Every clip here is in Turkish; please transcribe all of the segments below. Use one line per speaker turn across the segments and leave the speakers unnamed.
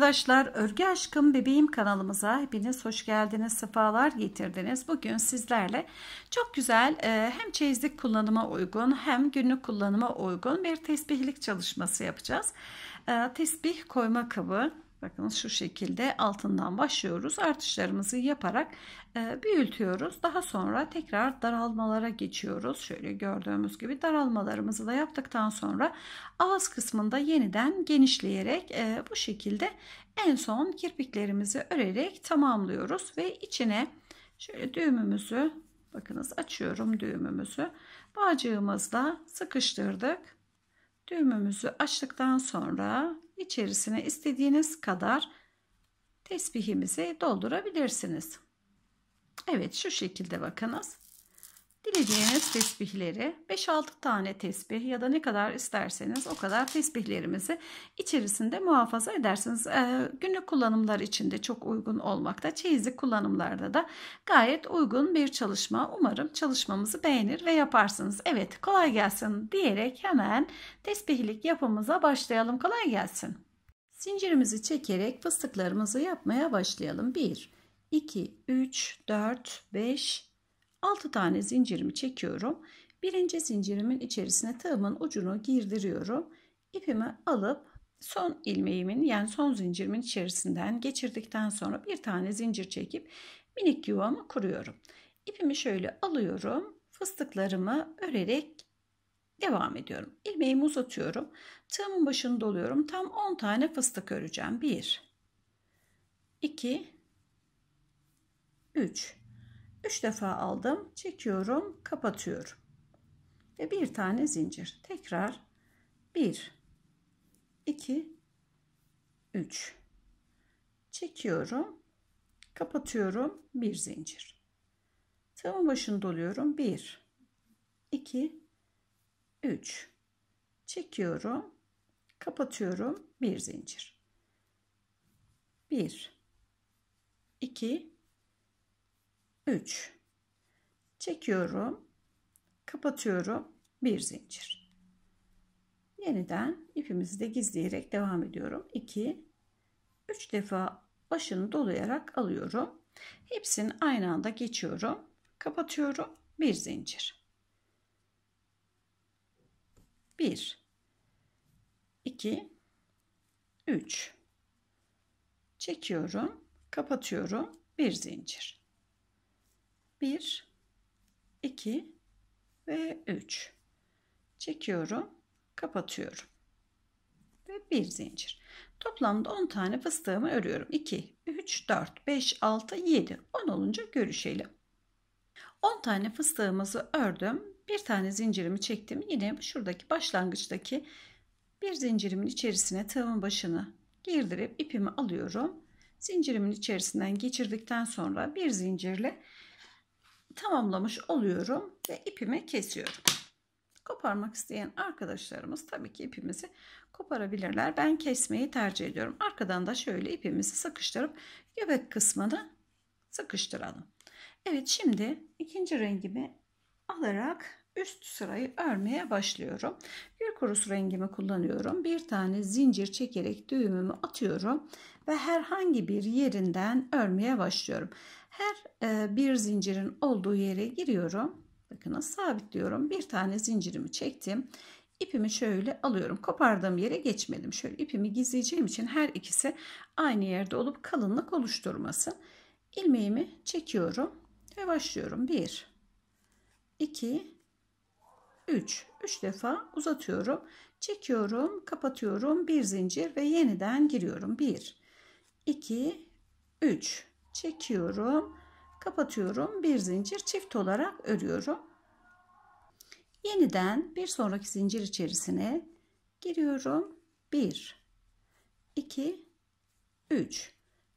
arkadaşlar Örgü Aşkım Bebeğim kanalımıza hepiniz hoş geldiniz, sefalar getirdiniz. Bugün sizlerle çok güzel e, hem çeyizlik kullanıma uygun hem günlük kullanıma uygun bir tesbihlik çalışması yapacağız. E, tesbih koyma kabı, Bakınız şu şekilde altından başlıyoruz. Artışlarımızı yaparak e, büyütüyoruz. Daha sonra tekrar daralmalara geçiyoruz. Şöyle gördüğümüz gibi daralmalarımızı da yaptıktan sonra ağız kısmında yeniden genişleyerek e, bu şekilde en son kirpiklerimizi örerek tamamlıyoruz. Ve içine şöyle düğümümüzü bakınız açıyorum düğümümüzü. Bağcığımızla sıkıştırdık. Düğümümüzü açtıktan sonra içerisine istediğiniz kadar tesbihimizi doldurabilirsiniz. Evet şu şekilde bakınız. Dilediğiniz tesbihleri 5-6 tane tesbih ya da ne kadar isterseniz o kadar tesbihlerimizi içerisinde muhafaza edersiniz. Ee, günlük kullanımlar için de çok uygun olmakta. Çeyizlik kullanımlarda da gayet uygun bir çalışma. Umarım çalışmamızı beğenir ve yaparsınız. Evet kolay gelsin diyerek hemen tesbihlik yapımıza başlayalım. Kolay gelsin. Zincirimizi çekerek fıstıklarımızı yapmaya başlayalım. 1, 2, 3, 4, 5, 6 tane zincirimi çekiyorum. Birinci zincirimin içerisine tığımın ucunu girdiriyorum. İpimi alıp son ilmeğimin yani son zincirimin içerisinden geçirdikten sonra bir tane zincir çekip minik yuvamı kuruyorum. İpimi şöyle alıyorum. Fıstıklarımı örerek devam ediyorum. İlmeğimi uzatıyorum. Tığımın başını doluyorum. Tam 10 tane fıstık öreceğim. 1 2 3 3 defa aldım, çekiyorum, kapatıyorum. Ve bir tane zincir. Tekrar 1 2 3 çekiyorum, kapatıyorum, bir zincir. Tığımın başını doluyorum. 1 2 3 çekiyorum, kapatıyorum, bir zincir. 1 2 3 çekiyorum kapatıyorum bir zincir yeniden ipimizi de gizleyerek devam ediyorum 2 3 defa başını dolayarak alıyorum hepsini aynı anda geçiyorum kapatıyorum bir zincir 1 2 3 çekiyorum kapatıyorum bir zincir 1 2 ve 3 çekiyorum kapatıyorum ve bir zincir toplamda 10 tane fıstığımı örüyorum 2 3 4 5 6 7 10 olunca görüşelim 10 tane fıstığımızı ördüm bir tane zincirimi çektim yine şuradaki başlangıçtaki bir zincirimin içerisine tığımın başını girdirip ipimi alıyorum zincirimin içerisinden geçirdikten sonra bir zincirle tamamlamış oluyorum ve ipimi kesiyorum. Koparmak isteyen arkadaşlarımız tabii ki ipimizi koparabilirler. Ben kesmeyi tercih ediyorum. Arkadan da şöyle ipimizi sıkıştırıp göbek kısmını sıkıştıralım. Evet şimdi ikinci rengimi alarak üst sırayı örmeye başlıyorum. Gül kurusu rengimi kullanıyorum. Bir tane zincir çekerek düğümümü atıyorum ve herhangi bir yerinden örmeye başlıyorum. Her e, bir zincirin olduğu yere giriyorum. Bakın sabitliyorum. Bir tane zincirimi çektim. İpimi şöyle alıyorum. Kopardığım yere geçmedim. Şöyle ipimi gizleyeceğim için her ikisi aynı yerde olup kalınlık oluşturmasın. İlmeğimi çekiyorum ve başlıyorum. 1 2 3 3 defa uzatıyorum. Çekiyorum, kapatıyorum. Bir zincir ve yeniden giriyorum. 1 2 3 çekiyorum, kapatıyorum. Bir zincir çift olarak örüyorum. Yeniden bir sonraki zincir içerisine giriyorum. 1 2 3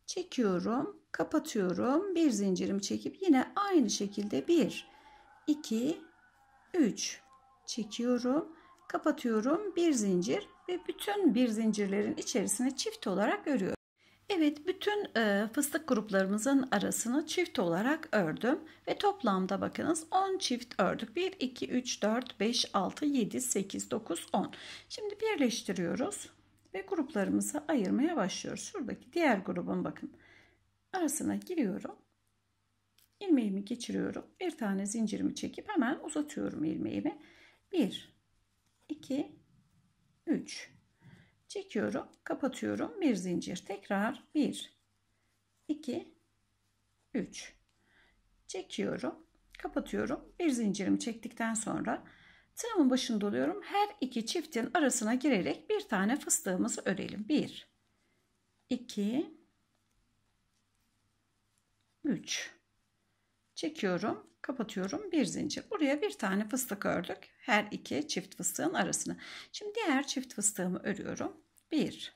çekiyorum, kapatıyorum. Bir zincirimi çekip yine aynı şekilde 1 2 3 çekiyorum, kapatıyorum. Bir zincir ve bütün bir zincirlerin içerisine çift olarak örüyorum. Evet, bütün e, fıstık gruplarımızın arasını çift olarak ördüm ve toplamda bakınız 10 çift ördük. 1 2 3 4 5 6 7 8 9 10. Şimdi birleştiriyoruz ve gruplarımızı ayırmaya başlıyoruz. Şuradaki diğer grubun bakın arasına giriyorum. ilmeğimi geçiriyorum. Bir tane zincirimi çekip hemen uzatıyorum ilmeğimi. 1 2 3 çekiyorum kapatıyorum bir zincir tekrar 1 2 3 çekiyorum kapatıyorum bir zincirimi çektikten sonra tığımın başını doluyorum her iki çiftin arasına girerek bir tane fıstığımızı örelim 1 2 3 çekiyorum kapatıyorum bir zincir. Buraya bir tane fıstık ördük. Her iki çift fıstığın arasını. Şimdi diğer çift fıstığımı örüyorum. 1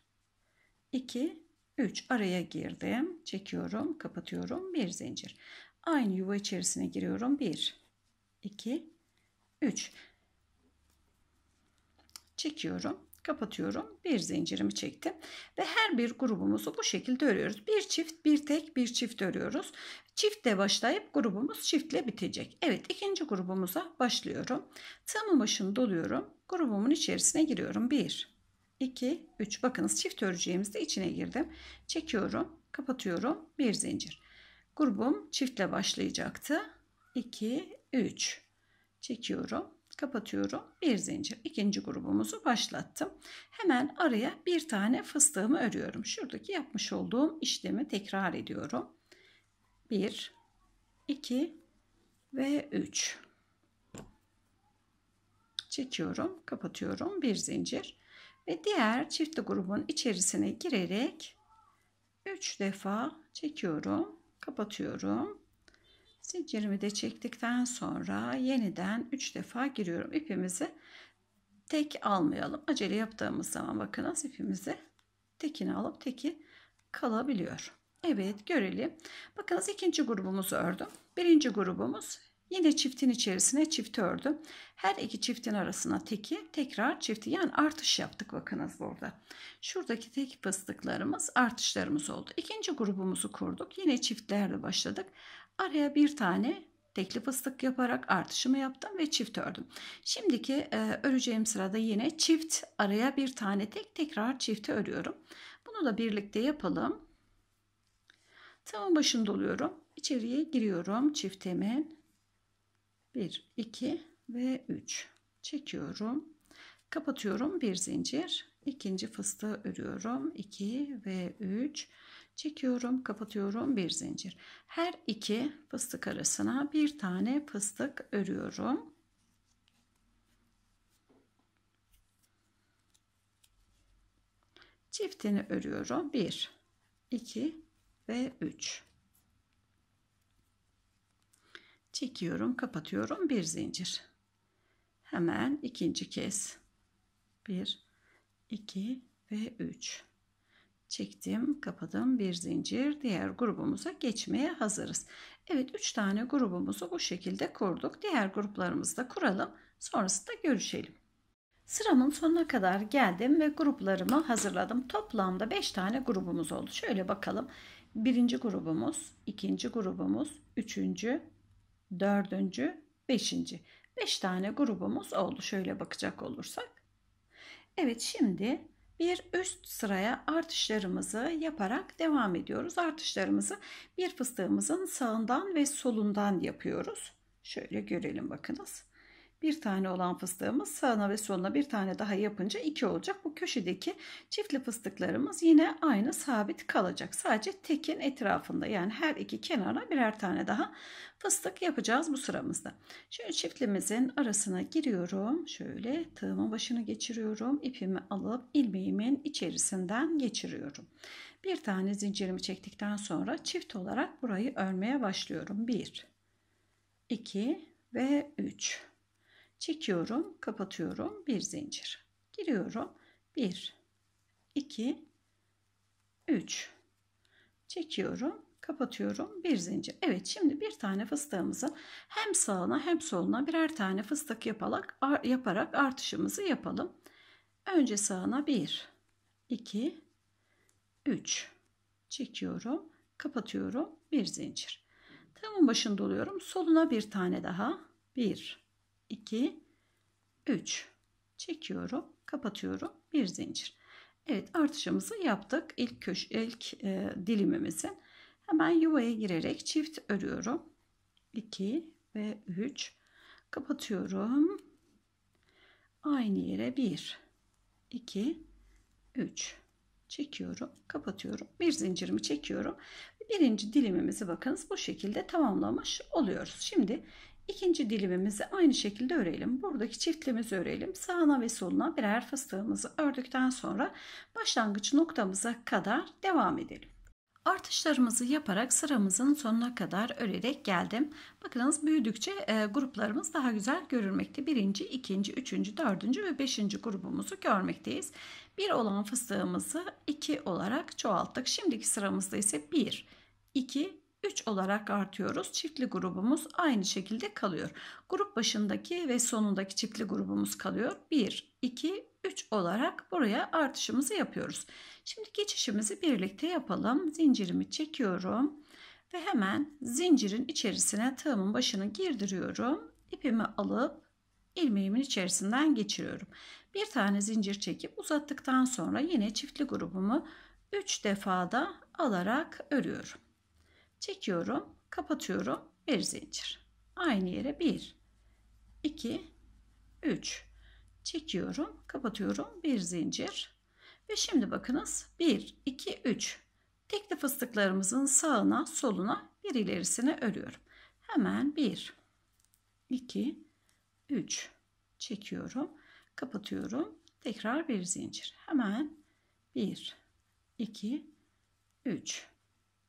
2 3 araya girdim. Çekiyorum, kapatıyorum. Bir zincir. Aynı yuva içerisine giriyorum. 1 2 3 çekiyorum kapatıyorum. Bir zincirimi çektim ve her bir grubumuzu bu şekilde örüyoruz. Bir çift, bir tek, bir çift örüyoruz. Çiftle başlayıp grubumuz çiftle bitecek. Evet ikinci grubumuza başlıyorum. Tığımın başını doluyorum. Grubumun içerisine giriyorum. 1, 2, 3. Bakınız çift öreceğimizde içine girdim. Çekiyorum. Kapatıyorum. Bir zincir. Grubum çiftle başlayacaktı. 2, 3. Çekiyorum kapatıyorum. Bir zincir İkinci grubumuzu başlattım. Hemen araya bir tane fıstığımı örüyorum. Şuradaki yapmış olduğum işlemi tekrar ediyorum. 1 2 ve 3 çekiyorum kapatıyorum bir zincir ve diğer çiftli grubun içerisine girerek 3 defa çekiyorum kapatıyorum zincirimi de çektikten sonra yeniden 3 defa giriyorum ipimizi tek almayalım acele yaptığımız zaman bakınız ipimizi tekini alıp teki kalabiliyor Evet görelim. Bakınız ikinci grubumuzu ördüm. Birinci grubumuz yine çiftin içerisine çift ördüm. Her iki çiftin arasına teki tekrar çifti yani artış yaptık bakınız burada. Şuradaki tek fıstıklarımız artışlarımız oldu. İkinci grubumuzu kurduk. Yine çiftlerle başladık. Araya bir tane tekli fıstık yaparak artışımı yaptım ve çift ördüm. Şimdiki e, öreceğim sırada yine çift araya bir tane tek tekrar çifti örüyorum. Bunu da birlikte yapalım. Tamın başında oluyorum. İçeriye giriyorum çift çiftemin. 1, 2 ve 3. Çekiyorum. Kapatıyorum bir zincir. ikinci fıstığı örüyorum. 2 ve 3. Çekiyorum, kapatıyorum bir zincir. Her iki fıstık arasına bir tane fıstık örüyorum. Çiftini örüyorum. 1 2 ve 3 çekiyorum kapatıyorum bir zincir hemen ikinci kez 1 2 ve 3 çektim kapadım bir zincir diğer grubumuza geçmeye hazırız Evet 3 tane grubumuzu bu şekilde kurduk diğer gruplarımızı da kuralım sonrasında görüşelim Sıramın sonuna kadar geldim ve gruplarımı hazırladım. Toplamda 5 tane grubumuz oldu. Şöyle bakalım birinci grubumuz, ikinci grubumuz, üçüncü, dördüncü, beşinci. Beş tane grubumuz oldu şöyle bakacak olursak. Evet şimdi bir üst sıraya artışlarımızı yaparak devam ediyoruz. Artışlarımızı bir fıstığımızın sağından ve solundan yapıyoruz. Şöyle görelim bakınız bir tane olan fıstığımız sağına ve soluna bir tane daha yapınca iki olacak. Bu köşedeki çiftli fıstıklarımız yine aynı sabit kalacak. Sadece tekin etrafında yani her iki kenara birer tane daha fıstık yapacağız bu sıramızda. Şöyle çiftlimizin arasına giriyorum. Şöyle tığımın başına geçiriyorum. İpimi alıp ilmeğimin içerisinden geçiriyorum. Bir tane zincirimi çektikten sonra çift olarak burayı örmeye başlıyorum. 1 2 ve 3 çekiyorum, kapatıyorum. Bir zincir. Giriyorum. 1 2 3 çekiyorum, kapatıyorum. Bir zincir. Evet, şimdi bir tane fıstığımızı hem sağına hem soluna birer tane fıstık yaparak yaparak artışımızı yapalım. Önce sağına 1 2 3 çekiyorum, kapatıyorum. Bir zincir. Tığımın başında oluyorum. Soluna bir tane daha. 1 2, 3. Çekiyorum, kapatıyorum. Bir zincir. Evet artışımızı yaptık. İlk, köş ilk e, dilimimizin. Hemen yuvaya girerek çift örüyorum. 2 ve 3. Kapatıyorum. Aynı yere 1, 2, 3 çekiyorum kapatıyorum bir zincirimi çekiyorum birinci dilimimizi bakınız bu şekilde tamamlamış oluyoruz şimdi İkinci dilimimizi aynı şekilde örelim. Buradaki çiftliğimizi örelim. Sağına ve soluna birer fıstığımızı ördükten sonra başlangıç noktamıza kadar devam edelim. Artışlarımızı yaparak sıramızın sonuna kadar örerek geldim. Bakınız büyüdükçe e, gruplarımız daha güzel görülmekte. Birinci, ikinci, üçüncü, dördüncü ve beşinci grubumuzu görmekteyiz. Bir olan fıstığımızı iki olarak çoğalttık. Şimdiki sıramızda ise bir, iki, 3 olarak artıyoruz. Çiftli grubumuz aynı şekilde kalıyor. Grup başındaki ve sonundaki çiftli grubumuz kalıyor. 1, 2, 3 olarak buraya artışımızı yapıyoruz. Şimdi geçişimizi birlikte yapalım. Zincirimi çekiyorum ve hemen zincirin içerisine tığımın başını girdiriyorum. İpimi alıp ilmeğimin içerisinden geçiriyorum. Bir tane zincir çekip uzattıktan sonra yine çiftli grubumu 3 defada alarak örüyorum. Çekiyorum, kapatıyorum. Bir zincir. Aynı yere 1 2 3 çekiyorum, kapatıyorum. Bir zincir. Ve şimdi bakınız 1 2 3 tekli fıstıklarımızın sağına, soluna, bir ilerisine örüyorum. Hemen 1 2 3 çekiyorum, kapatıyorum. Tekrar bir zincir. Hemen 1 2 3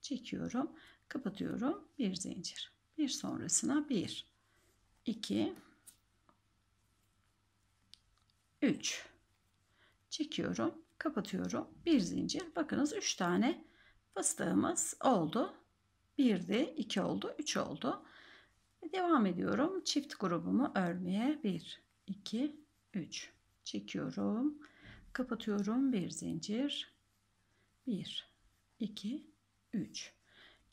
çekiyorum. Kapatıyorum. Bir zincir. Bir sonrasına bir, iki, üç. Çekiyorum. Kapatıyorum. Bir zincir. Bakınız üç tane fıstığımız oldu. de iki oldu, üç oldu. Devam ediyorum. Çift grubumu örmeye 1, 2, 3 çekiyorum. Kapatıyorum. Bir zincir. 1, 2, 3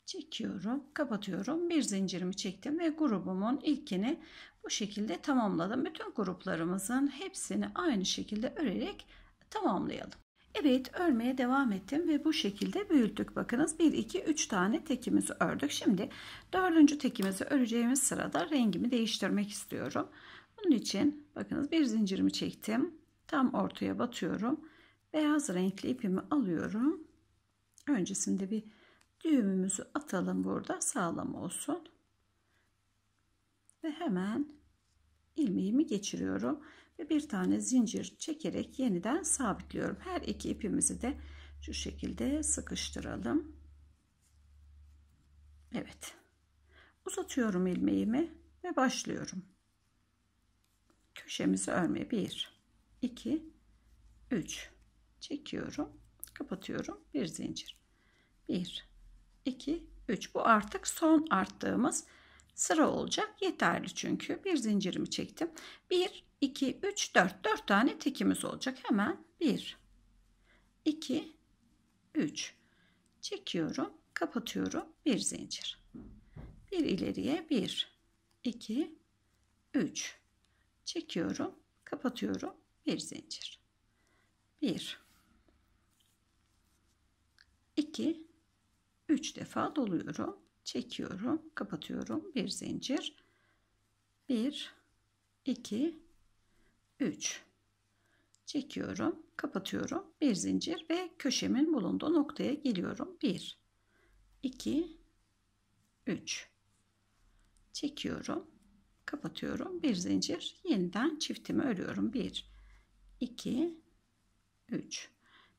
çekiyorum kapatıyorum bir zincirimi çektim ve grubumun ilkini bu şekilde tamamladım bütün gruplarımızın hepsini aynı şekilde örerek tamamlayalım Evet örmeye devam ettim ve bu şekilde büyüttük bakınız 1 2 3 tane tekimizi ördük şimdi dördüncü tekimizi öreceğimiz sırada rengimi değiştirmek istiyorum bunun için bakınız bir zincirimi çektim tam ortaya batıyorum beyaz renkli ipimi alıyorum öncesinde bir Düğümümüzü atalım burada sağlam olsun. Ve hemen ilmeğimi geçiriyorum ve bir tane zincir çekerek yeniden sabitliyorum. Her iki ipimizi de şu şekilde sıkıştıralım. Evet. Uzatıyorum ilmeğimi ve başlıyorum. Köşemizi örme 1 2 3 çekiyorum, kapatıyorum. Bir zincir. 1 2, 3. Bu artık son arttığımız sıra olacak. Yeterli çünkü. Bir zincirimi çektim. 1, 2, 3, 4. 4 tane tekimiz olacak. Hemen 1, 2, 3. Çekiyorum. Kapatıyorum. Bir zincir. Bir ileriye. 1, 2, 3. Çekiyorum. Kapatıyorum. Bir zincir. 1, 2, 3 defa doluyorum. Çekiyorum. Kapatıyorum. Bir zincir. 1 2 3 çekiyorum. Kapatıyorum. Bir zincir ve köşemin bulunduğu noktaya geliyorum. 1 2 3 çekiyorum. Kapatıyorum. Bir zincir. Yeniden çiftimi örüyorum. 1 2 3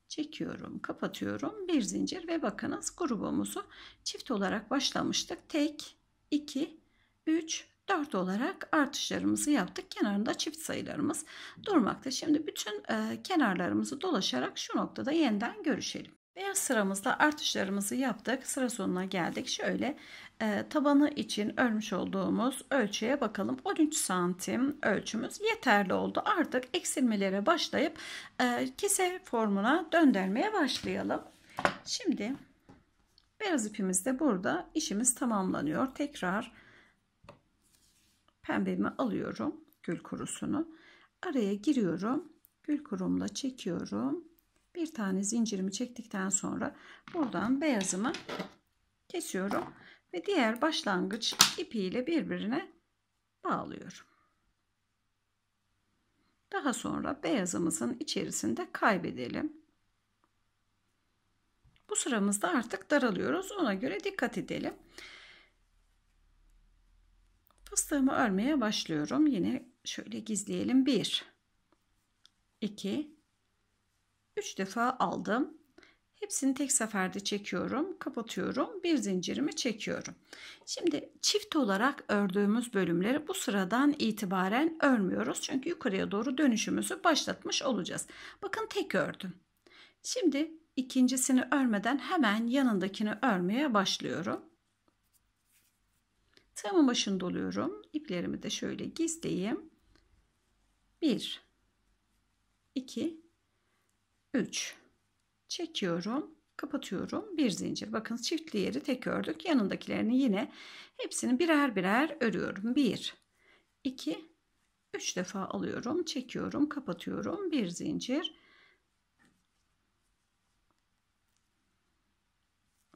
çekiyorum, kapatıyorum. Bir zincir ve bakınız grubumuzu çift olarak başlamıştık. Tek, 2, 3, 4 olarak artışlarımızı yaptık. Kenarında çift sayılarımız durmakta. Şimdi bütün e, kenarlarımızı dolaşarak şu noktada yeniden görüşelim. Beyaz sıramızda artışlarımızı yaptık. Sıra sonuna geldik. Şöyle e, tabanı için örmüş olduğumuz ölçüye bakalım. 13 santim ölçümüz yeterli oldu. Artık eksilmelere başlayıp e, kese formuna döndürmeye başlayalım. Şimdi beyaz ipimiz de burada işimiz tamamlanıyor. Tekrar pembemi alıyorum. Gül kurusunu. Araya giriyorum. Gül kurumla çekiyorum bir tane zincirimi çektikten sonra buradan beyazımı kesiyorum ve diğer başlangıç ipiyle birbirine bağlıyorum. Daha sonra beyazımızın içerisinde kaybedelim. Bu sıramızda artık daralıyoruz. Ona göre dikkat edelim. Fıstığımı örmeye başlıyorum. Yine şöyle gizleyelim. 1 2 3 defa aldım. Hepsini tek seferde çekiyorum, kapatıyorum, bir zincirimi çekiyorum. Şimdi çift olarak ördüğümüz bölümleri bu sıradan itibaren örmüyoruz. Çünkü yukarıya doğru dönüşümüzü başlatmış olacağız. Bakın tek ördüm. Şimdi ikincisini örmeden hemen yanındakini örmeye başlıyorum. Tığımın başını doluyorum. İplerimi de şöyle gizleyeyim. 1 2 3 çekiyorum kapatıyorum bir zincir bakın çiftli yeri tek ördük yanındakilerini yine hepsini birer birer örüyorum 1 2 3 defa alıyorum çekiyorum kapatıyorum bir zincir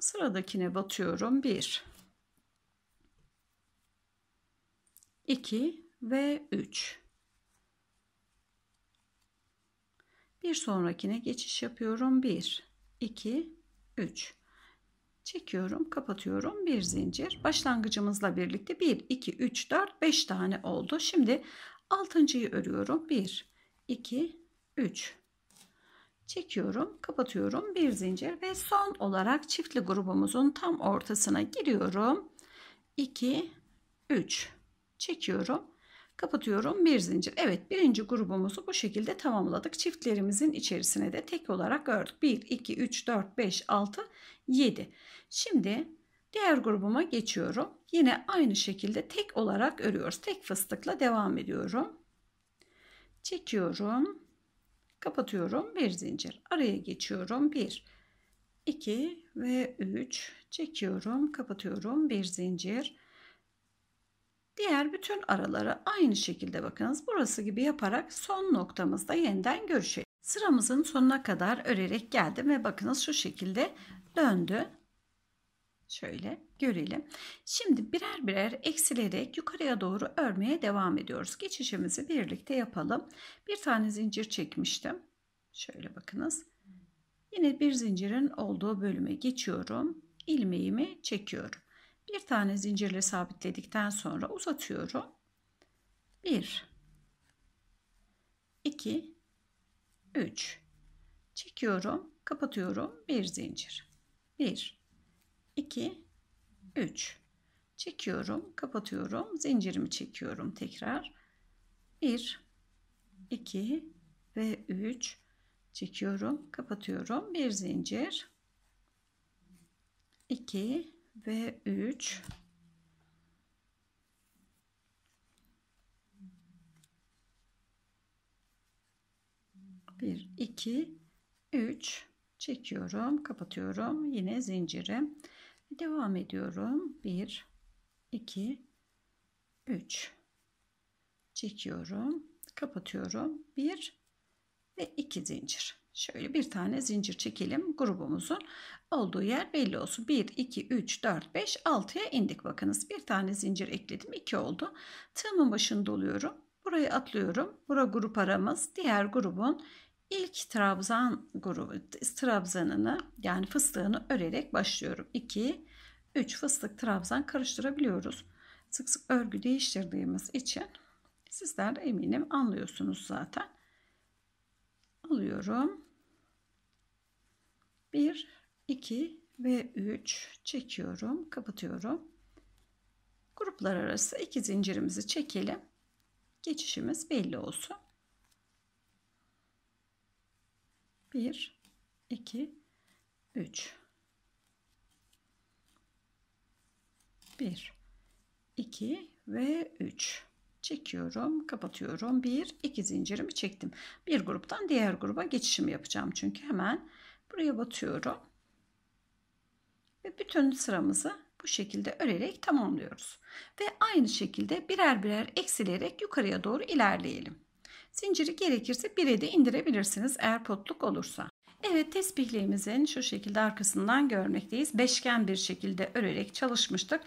sıradakine batıyorum 1 2 ve 3 Bir sonrakine geçiş yapıyorum. 1, 2, 3. Çekiyorum, kapatıyorum. Bir zincir. Başlangıcımızla birlikte 1, 2, 3, 4, 5 tane oldu. Şimdi altıncıyı örüyorum. 1, 2, 3. Çekiyorum, kapatıyorum. Bir zincir ve son olarak çiftli grubumuzun tam ortasına giriyorum. 2, 3. Çekiyorum Kapatıyorum bir zincir. Evet birinci grubumuzu bu şekilde tamamladık. Çiftlerimizin içerisine de tek olarak ördük. 1, 2, 3, 4, 5, 6, 7. Şimdi diğer grubuma geçiyorum. Yine aynı şekilde tek olarak örüyoruz. Tek fıstıkla devam ediyorum. Çekiyorum. Kapatıyorum. Bir zincir. Araya geçiyorum. 1, 2 ve 3. Çekiyorum. Kapatıyorum. Bir zincir. Diğer bütün aralara aynı şekilde bakınız. Burası gibi yaparak son noktamızda yeniden görüşelim. Sıramızın sonuna kadar örerek geldim ve bakınız şu şekilde döndü. Şöyle görelim. Şimdi birer birer eksilerek yukarıya doğru örmeye devam ediyoruz. Geçişimizi birlikte yapalım. Bir tane zincir çekmiştim. Şöyle bakınız. Yine bir zincirin olduğu bölüme geçiyorum. İlmeğimi çekiyorum. Bir tane zincirle sabitledikten sonra uzatıyorum. 1 2 3 çekiyorum, kapatıyorum. Bir zincir. 1 2 3 çekiyorum, kapatıyorum. Zincirimi çekiyorum tekrar. 1 2 ve 3 çekiyorum, kapatıyorum. Bir zincir. 2 ve 3 1 2 3 çekiyorum kapatıyorum yine zincirim devam ediyorum 1 2 3 çekiyorum kapatıyorum 1 ve 2 zincir Şöyle bir tane zincir çekelim. Grubumuzun olduğu yer belli olsun. 1, 2, 3, 4, 5, 6'ya indik. Bakınız bir tane zincir ekledim. 2 oldu. Tığımın başını doluyorum. Burayı atlıyorum. Bura grup aramız. Diğer grubun ilk trabzan grubu, trabzanını yani fıstığını örerek başlıyorum. 2, 3 fıstık trabzan karıştırabiliyoruz. Sık sık örgü değiştirdiğimiz için sizler de eminim anlıyorsunuz zaten. Alıyorum 1, 2 ve 3 çekiyorum. Kapatıyorum. Gruplar arası iki zincirimizi çekelim. Geçişimiz belli olsun. 1, 2, 3. 1, 2 ve 3 çekiyorum kapatıyorum 1 2 zincirimi çektim bir gruptan diğer gruba geçişimi yapacağım çünkü hemen Buraya batıyorum. Ve bütün sıramızı bu şekilde örerek tamamlıyoruz. Ve aynı şekilde birer birer eksileyerek yukarıya doğru ilerleyelim. Zinciri gerekirse bire de indirebilirsiniz eğer potluk olursa. Evet tesbihliğimizin şu şekilde arkasından görmekteyiz. Beşgen bir şekilde örerek çalışmıştık.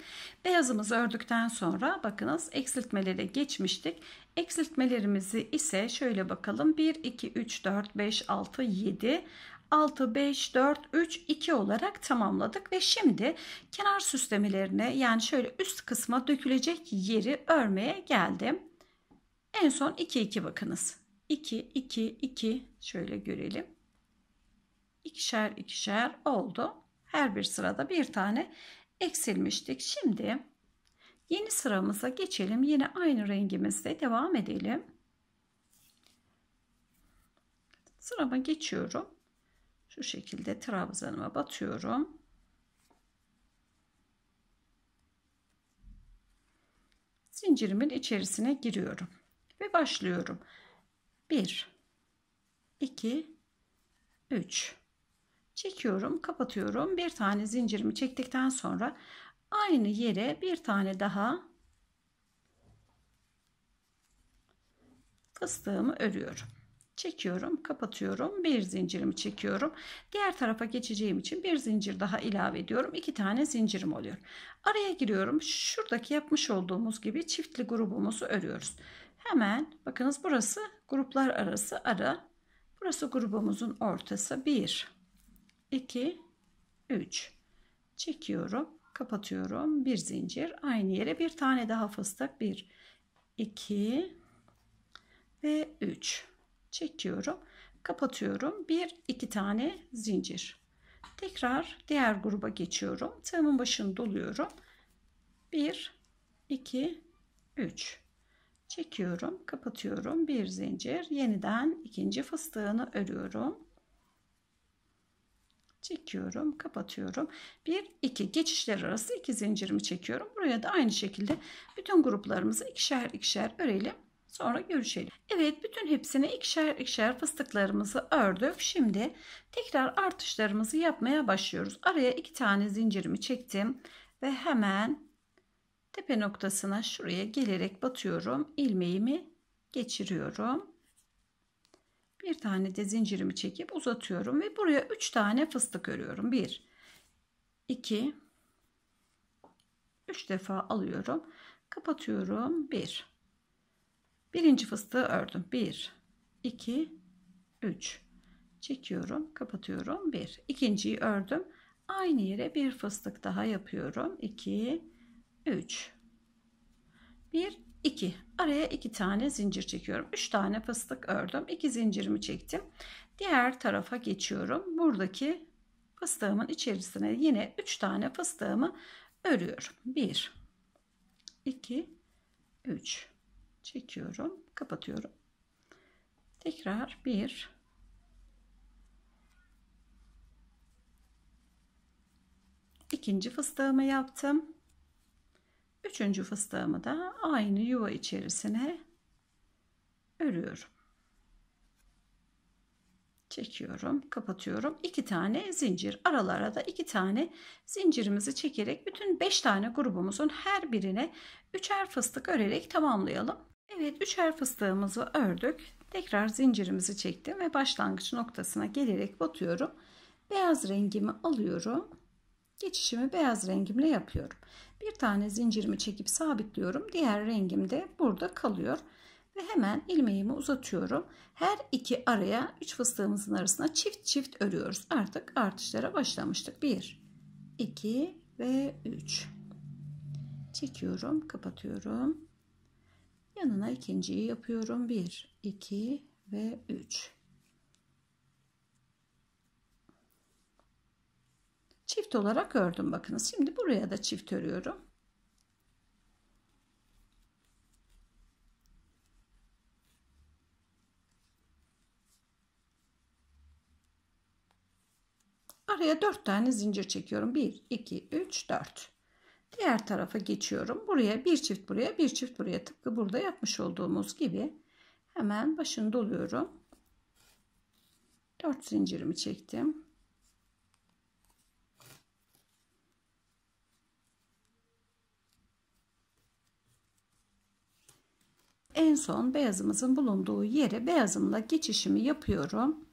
Beyazımızı ördükten sonra bakınız eksiltmelere geçmiştik. Eksiltmelerimizi ise şöyle bakalım. 1, 2, 3, 4, 5, 6, 7, 6, 5, 4, 3, 2 olarak tamamladık. Ve şimdi kenar süslemelerine yani şöyle üst kısma dökülecek yeri örmeye geldim. En son 2, 2 bakınız. 2, 2, 2 şöyle görelim. İkişer ikişer oldu. Her bir sırada bir tane eksilmiştik. Şimdi yeni sıramıza geçelim. Yine aynı rengimizle devam edelim. Sırama geçiyorum. Şu şekilde trabzanıma batıyorum. Zincirimin içerisine giriyorum ve başlıyorum. 1 2 3 çekiyorum, kapatıyorum. Bir tane zincirimi çektikten sonra aynı yere bir tane daha fıstığımı örüyorum çekiyorum kapatıyorum bir zincirimi çekiyorum diğer tarafa geçeceğim için bir zincir daha ilave ediyorum iki tane zincirim oluyor araya giriyorum şuradaki yapmış olduğumuz gibi çiftli grubumuzu örüyoruz hemen bakınız burası gruplar arası ara burası grubumuzun ortası 1 2 3 çekiyorum kapatıyorum bir zincir aynı yere bir tane daha fıstık 1 2 ve 3 çekiyorum kapatıyorum bir iki tane zincir tekrar diğer gruba geçiyorum tığımın başını doluyorum 1 2 3 çekiyorum kapatıyorum bir zincir yeniden ikinci fıstığını örüyorum çekiyorum kapatıyorum 1 2 geçişler arası iki zincirimi çekiyorum buraya da aynı şekilde bütün gruplarımızı ikişer ikişer örelim Sonra görüşelim. Evet bütün hepsini ikişer ikişer fıstıklarımızı ördük. Şimdi tekrar artışlarımızı yapmaya başlıyoruz. Araya iki tane zincirimi çektim ve hemen tepe noktasına şuraya gelerek batıyorum. ilmeğimi geçiriyorum. Bir tane de zincirimi çekip uzatıyorum ve buraya üç tane fıstık örüyorum. Bir, iki, üç defa alıyorum. Kapatıyorum. Bir. Birinci fıstığı ördüm. 1, 2, 3. Çekiyorum, kapatıyorum. 1. İkinciyi ördüm. Aynı yere bir fıstık daha yapıyorum. 2, 3. 1, 2. Araya 2 tane zincir çekiyorum. 3 tane fıstık ördüm. 2 zincirimi çektim. Diğer tarafa geçiyorum. Buradaki fıstığımın içerisine yine 3 tane fıstığımı örüyorum. 1, 2, 3 çekiyorum kapatıyorum tekrar bir ikinci fıstığımı yaptım üçüncü fıstığımı da aynı yuva içerisine örüyorum çekiyorum kapatıyorum iki tane zincir aralara da iki tane zincirimizi çekerek bütün beş tane grubumuzun her birine üçer fıstık örerek tamamlayalım Evet üçer fıstığımızı ördük. Tekrar zincirimizi çektim ve başlangıç noktasına gelerek batıyorum. Beyaz rengimi alıyorum. Geçişimi beyaz rengimle yapıyorum. Bir tane zincirimi çekip sabitliyorum. Diğer rengim de burada kalıyor. Ve hemen ilmeğimi uzatıyorum. Her iki araya 3 fıstığımızın arasına çift çift örüyoruz. Artık artışlara başlamıştık. 1, 2 ve 3. Çekiyorum, kapatıyorum. Yanına ikinciyi yapıyorum. 1, 2 ve 3. Çift olarak ördüm bakınız. Şimdi buraya da çift örüyorum. Araya 4 tane zincir çekiyorum. 1, 2, 3, 4. Diğer tarafa geçiyorum. Buraya bir çift buraya bir çift buraya tıpkı burada yapmış olduğumuz gibi hemen başını doluyorum. 4 zincirimi çektim. En son beyazımızın bulunduğu yere beyazımla geçişimi yapıyorum.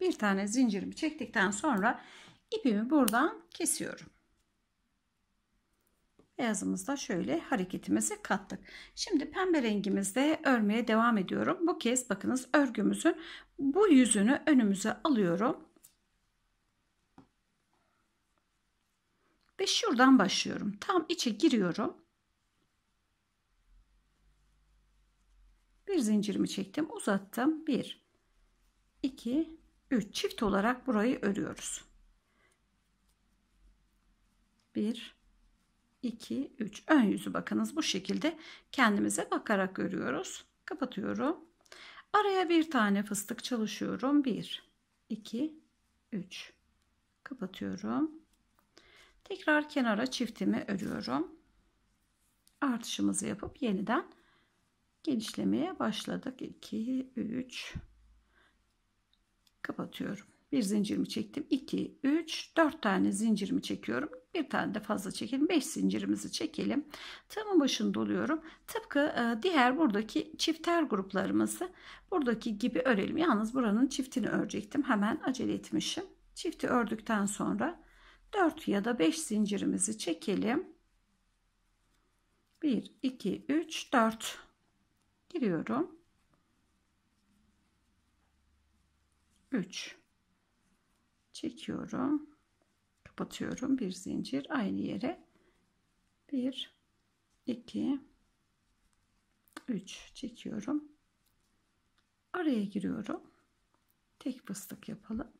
Bir tane zincirimi çektikten sonra İpimi buradan kesiyorum. Beyazımızda şöyle hareketimizi kattık. Şimdi pembe rengimizde örmeye devam ediyorum. Bu kez bakınız örgümüzün bu yüzünü önümüze alıyorum. Ve şuradan başlıyorum. Tam içe giriyorum. Bir zincirimi çektim, uzattım. 1 2 3 çift olarak burayı örüyoruz. 1, 2, 3. Ön yüzü bakınız bu şekilde kendimize bakarak görüyoruz. Kapatıyorum. Araya bir tane fıstık çalışıyorum. 1, 2, 3. Kapatıyorum. Tekrar kenara çiftimi örüyorum. Artışımızı yapıp yeniden genişlemeye başladık. 2, 3. Kapatıyorum. Bir zincirimi çektim. 2, 3, 4 tane zincirimi çekiyorum. Bir tane de fazla çekelim. 5 zincirimizi çekelim. Tığımın başını doluyorum. Tıpkı e, diğer buradaki çifter gruplarımızı buradaki gibi örelim. Yalnız buranın çiftini örecektim. Hemen acele etmişim. Çifti ördükten sonra 4 ya da 5 zincirimizi çekelim. 1, 2, 3, 4 giriyorum. 3 çekiyorum batıyorum bir zincir aynı yere 1 2 3 çekiyorum araya giriyorum tek fıstık yapalım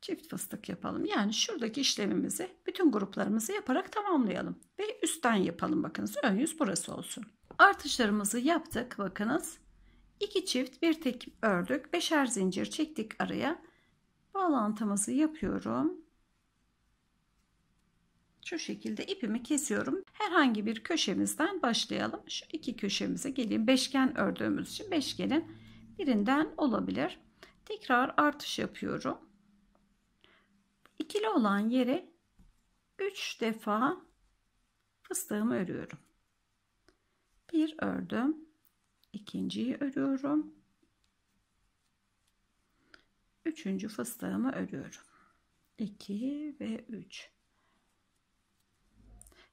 çift fıstık yapalım. Yani şuradaki işlemimizi bütün gruplarımızı yaparak tamamlayalım. Ve üstten yapalım bakınız. Ön yüz burası olsun. Artışlarımızı yaptık bakınız. 2 çift bir tek ördük. Beşer zincir çektik araya. Bağlantımızı yapıyorum. Şu şekilde ipimi kesiyorum. Herhangi bir köşemizden başlayalım. Şu iki köşemize geleyim. Beşgen ördüğümüz için beşgenin birinden olabilir. Tekrar artış yapıyorum. İkili olan yere 3 defa fıstığımı örüyorum. Bir ördüm ikinciyi örüyorum. Üçüncü fıstığımı örüyorum. 2 ve 3.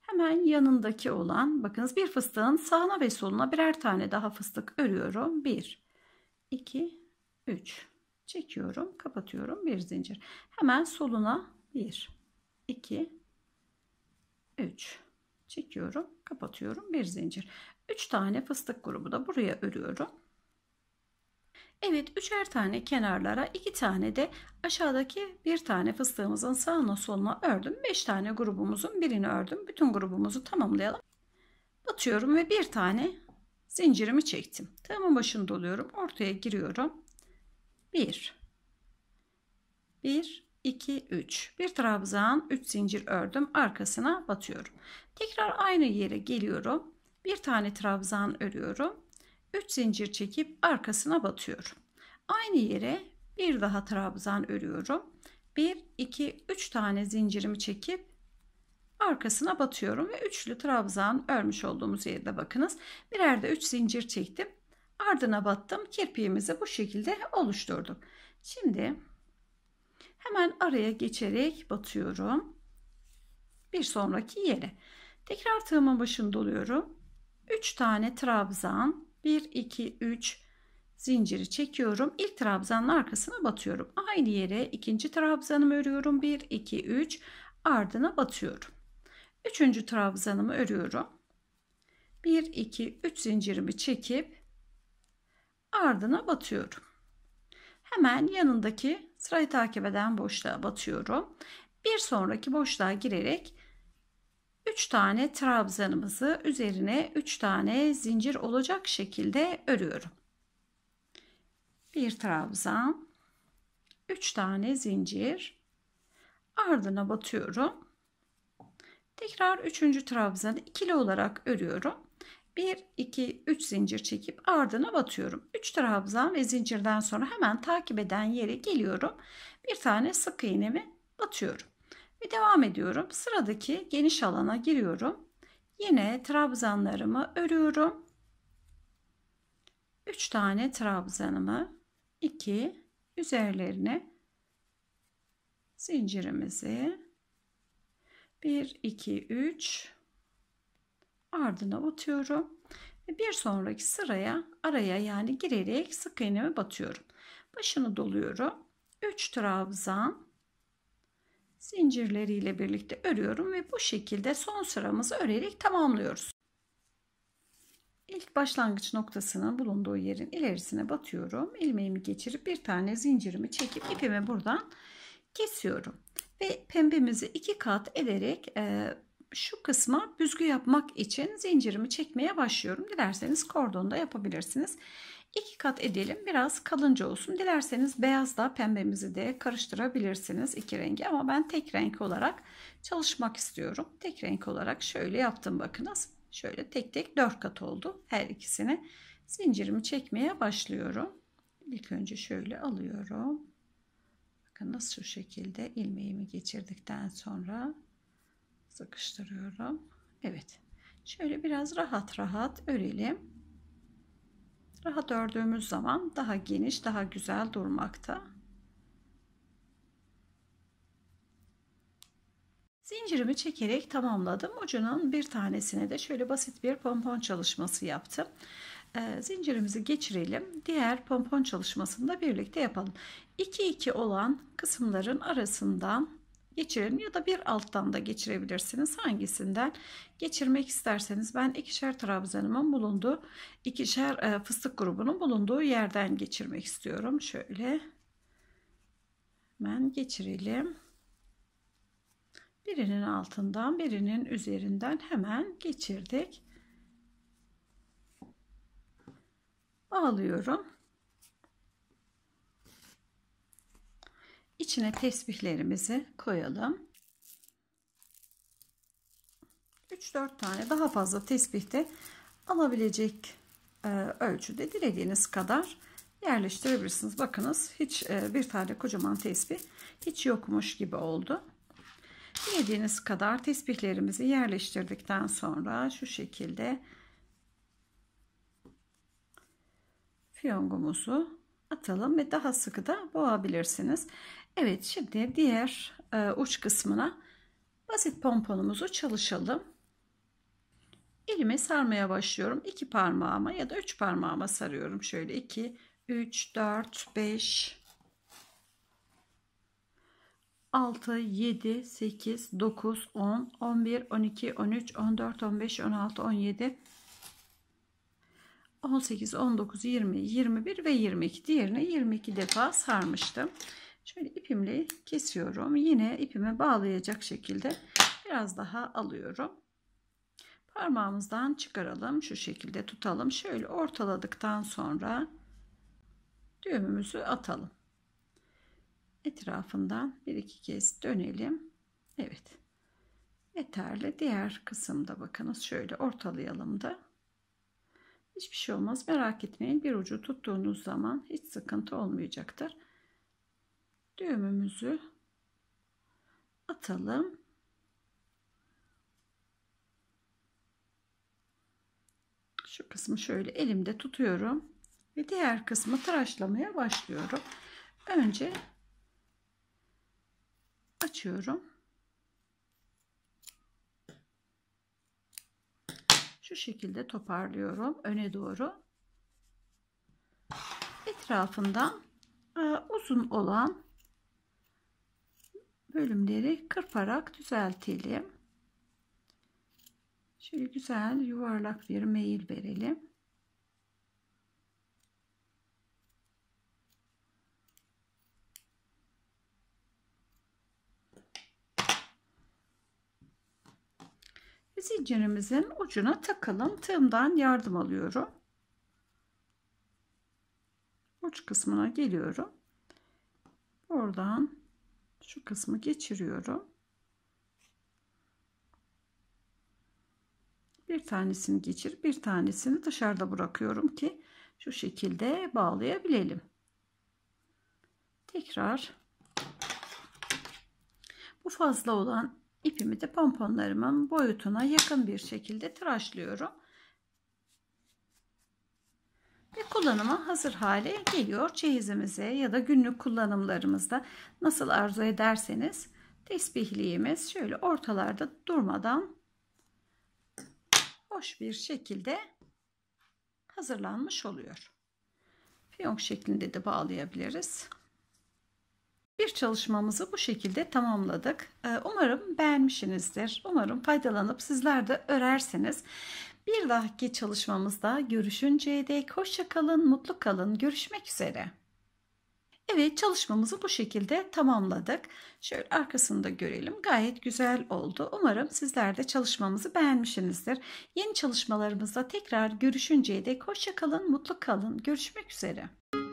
Hemen yanındaki olan bakınız bir fıstığın sağına ve soluna birer tane daha fıstık örüyorum. 1 2 3 çekiyorum, kapatıyorum bir zincir. Hemen soluna 1 2 3 çekiyorum, kapatıyorum bir zincir. 3 tane fıstık grubu da buraya örüyorum. Evet üçer tane kenarlara iki tane de aşağıdaki bir tane fıstığımızın sağına soluna ördüm. Beş tane grubumuzun birini ördüm. Bütün grubumuzu tamamlayalım. Batıyorum ve bir tane zincirimi çektim. Tığımın başını doluyorum. Ortaya giriyorum. 1 1 2 3 bir trabzan 3 zincir ördüm arkasına batıyorum tekrar aynı yere geliyorum bir tane trabzan örüyorum. 3 zincir çekip arkasına batıyorum. Aynı yere bir daha trabzan örüyorum. 1 2 3 tane zincirimi çekip arkasına batıyorum ve üçlü trabzan örmüş olduğumuz yerde bakınız. Birer de 3 zincir çektim. Ardına battım. Kirpiğimizi bu şekilde oluşturduk. Şimdi hemen araya geçerek batıyorum. Bir sonraki yere. Tekrar tığımın başını doluyorum. 3 tane trabzan 1 2 3 zinciri çekiyorum. İlk trabzanın arkasına batıyorum. Aynı yere ikinci trabzanımı örüyorum. 1 2 3 ardına batıyorum. Üçüncü trabzanımı örüyorum. 1 2 3 zincirimi çekip ardına batıyorum. Hemen yanındaki sırayı takip eden boşluğa batıyorum. Bir sonraki boşluğa girerek 3 tane trabzanımızı üzerine 3 tane zincir olacak şekilde örüyorum. 1 trabzan, 3 tane zincir, ardına batıyorum. Tekrar 3. trabzanı ikili olarak örüyorum. 1 2 3 zincir çekip ardına batıyorum. 3 trabzan ve zincirden sonra hemen takip eden yere geliyorum. Bir tane sık iğnemi batıyorum. Ve devam ediyorum. Sıradaki geniş alana giriyorum. Yine trabzanlarımı örüyorum. 3 tane trabzanımı 2 üzerlerine zincirimizi 1 2 3 ardına batıyorum ve bir sonraki sıraya araya yani girerek sık iğnemi batıyorum. Başını doluyorum. 3 trabzan zincirleriyle birlikte örüyorum ve bu şekilde son sıramızı örerek tamamlıyoruz. İlk başlangıç noktasının bulunduğu yerin ilerisine batıyorum. Ilmeğimi geçirip bir tane zincirimi çekip ipimi buradan kesiyorum. Ve pembemizi iki kat ederek e, şu kısma büzgü yapmak için zincirimi çekmeye başlıyorum. Dilerseniz kordonda yapabilirsiniz iki kat edelim. Biraz kalınca olsun. Dilerseniz beyazla pembemizi de karıştırabilirsiniz iki rengi. Ama ben tek renk olarak çalışmak istiyorum. Tek renk olarak şöyle yaptım bakınız. Şöyle tek tek dört kat oldu her ikisini. Zincirimi çekmeye başlıyorum. İlk önce şöyle alıyorum. Bakınız şu şekilde ilmeğimi geçirdikten sonra sıkıştırıyorum. Evet. Şöyle biraz rahat rahat örelim. Rahat ördüğümüz zaman daha geniş, daha güzel durmakta. Zincirimi çekerek tamamladım. Ucunun bir tanesine de şöyle basit bir pompon çalışması yaptım. Ee, zincirimizi geçirelim. Diğer pompon çalışmasını da birlikte yapalım. 2-2 olan kısımların arasından geçirelim ya da bir alttan da geçirebilirsiniz. Hangisinden geçirmek isterseniz ben ikişer trabzanımın bulunduğu, ikişer e, fıstık grubunun bulunduğu yerden geçirmek istiyorum. Şöyle hemen geçirelim. Birinin altından, birinin üzerinden hemen geçirdik. Alıyorum. İçine tesbihlerimizi koyalım. 3-4 tane daha fazla tesbih de alabilecek e, ölçüde dilediğiniz kadar yerleştirebilirsiniz. Bakınız hiç e, bir tane kocaman tesbih hiç yokmuş gibi oldu. Dilediğiniz kadar tesbihlerimizi yerleştirdikten sonra şu şekilde fiyongumuzu atalım ve daha sıkı da boğabilirsiniz. Evet şimdi diğer e, uç kısmına basit pomponumuzu çalışalım. Elimi sarmaya başlıyorum. İki parmağıma ya da üç parmağıma sarıyorum. Şöyle iki, üç, dört, beş, altı, yedi, sekiz, dokuz, on, on bir, on iki, on üç, on dört, on beş, on altı, on yedi, 18, 19, 20, 21 ve 22 diğerine 22 defa sarmıştım. Şöyle ipimle kesiyorum. Yine ipime bağlayacak şekilde biraz daha alıyorum. Parmağımızdan çıkaralım. Şu şekilde tutalım. Şöyle ortaladıktan sonra düğümümüzü atalım. Etrafından bir iki kez dönelim. Evet. Yeterli. Diğer kısımda bakınız şöyle ortalayalım da. Hiçbir şey olmaz. Merak etmeyin. Bir ucu tuttuğunuz zaman hiç sıkıntı olmayacaktır düğümümüzü atalım. Şu kısmı şöyle elimde tutuyorum ve diğer kısmı tıraşlamaya başlıyorum. Önce açıyorum. Şu şekilde toparlıyorum öne doğru. Etrafından e, uzun olan bölümleri kırparak düzeltelim. Şöyle güzel yuvarlak bir meyil verelim. zincirimizin ucuna takalım. Tığımdan yardım alıyorum. Uç kısmına geliyorum. Oradan şu kısmı geçiriyorum. Bir tanesini geçir, bir tanesini dışarıda bırakıyorum ki şu şekilde bağlayabilelim. Tekrar bu fazla olan ipimi de pomponlarımın boyutuna yakın bir şekilde tıraşlıyorum. kullanıma hazır hale geliyor. Çeyizimize ya da günlük kullanımlarımızda nasıl arzu ederseniz tesbihliğimiz şöyle ortalarda durmadan hoş bir şekilde hazırlanmış oluyor. Fiyonk şeklinde de bağlayabiliriz. Bir çalışmamızı bu şekilde tamamladık. Ee, umarım beğenmişsinizdir. Umarım faydalanıp sizler de örersiniz. Bir dahaki çalışmamızda görüşünceye dek hoşça kalın, mutlu kalın. Görüşmek üzere. Evet çalışmamızı bu şekilde tamamladık. Şöyle arkasında görelim. Gayet güzel oldu. Umarım sizler de çalışmamızı beğenmişsinizdir. Yeni çalışmalarımızda tekrar görüşünceye dek hoşça kalın, mutlu kalın. Görüşmek üzere.